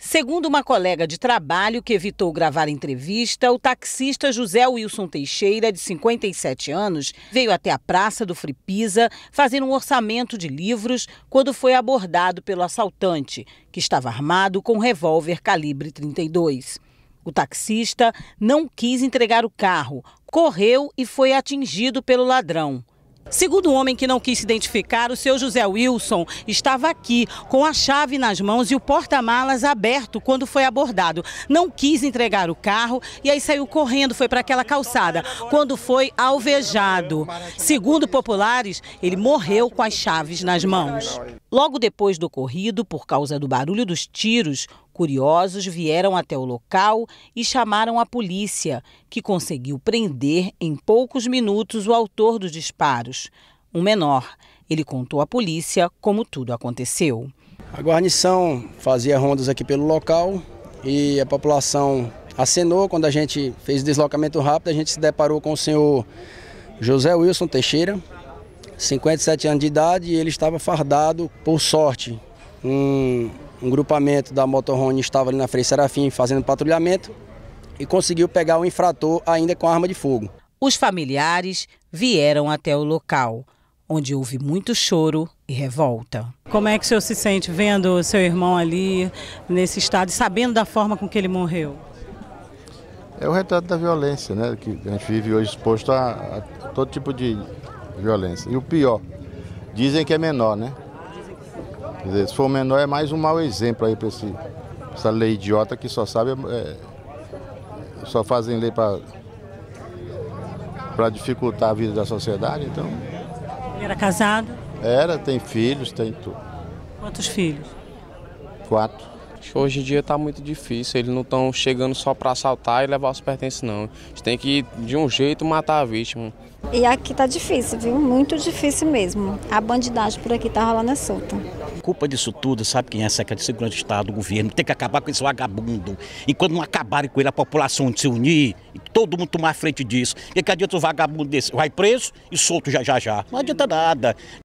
Segundo uma colega de trabalho que evitou gravar entrevista, o taxista José Wilson Teixeira, de 57 anos, veio até a praça do Fripisa fazer um orçamento de livros quando foi abordado pelo assaltante, que estava armado com um revólver calibre 32. O taxista não quis entregar o carro, correu e foi atingido pelo ladrão. Segundo o homem que não quis se identificar, o seu José Wilson estava aqui com a chave nas mãos e o porta-malas aberto quando foi abordado. Não quis entregar o carro e aí saiu correndo, foi para aquela calçada, quando foi alvejado. Segundo populares, ele morreu com as chaves nas mãos. Logo depois do ocorrido, por causa do barulho dos tiros, curiosos vieram até o local e chamaram a polícia, que conseguiu prender em poucos minutos o autor dos disparos, um menor. Ele contou à polícia como tudo aconteceu. A guarnição fazia rondas aqui pelo local e a população acenou. Quando a gente fez deslocamento rápido, a gente se deparou com o senhor José Wilson Teixeira, 57 anos de idade e ele estava fardado, por sorte. Um, um grupamento da Motorrone estava ali na Frei Serafim fazendo patrulhamento e conseguiu pegar o infrator ainda com arma de fogo. Os familiares vieram até o local, onde houve muito choro e revolta. Como é que o senhor se sente vendo o seu irmão ali nesse estado e sabendo da forma com que ele morreu? É o retrato da violência, né? Que a gente vive hoje exposto a, a todo tipo de violência. E o pior, dizem que é menor, né? Quer dizer, se for menor é mais um mau exemplo aí para essa lei idiota que só sabe. É, só fazem lei para dificultar a vida da sociedade, então. Ele era casado? Era, tem filhos, tem tudo. Quantos filhos? Quatro. Hoje em dia está muito difícil, eles não estão chegando só para assaltar e levar os pertences não. gente tem que, de um jeito, matar a vítima. E aqui está difícil, viu? Muito difícil mesmo. A bandidagem por aqui está rolando é solta. Culpa disso tudo, sabe quem é? Secretaria de Segurança do Estado, o governo. Tem que acabar com esse vagabundo. Enquanto não acabarem com ele, a população se unir e todo mundo tomar frente disso. E que adianta o vagabundo desse? Vai preso e solto já, já, já. Não adianta nada.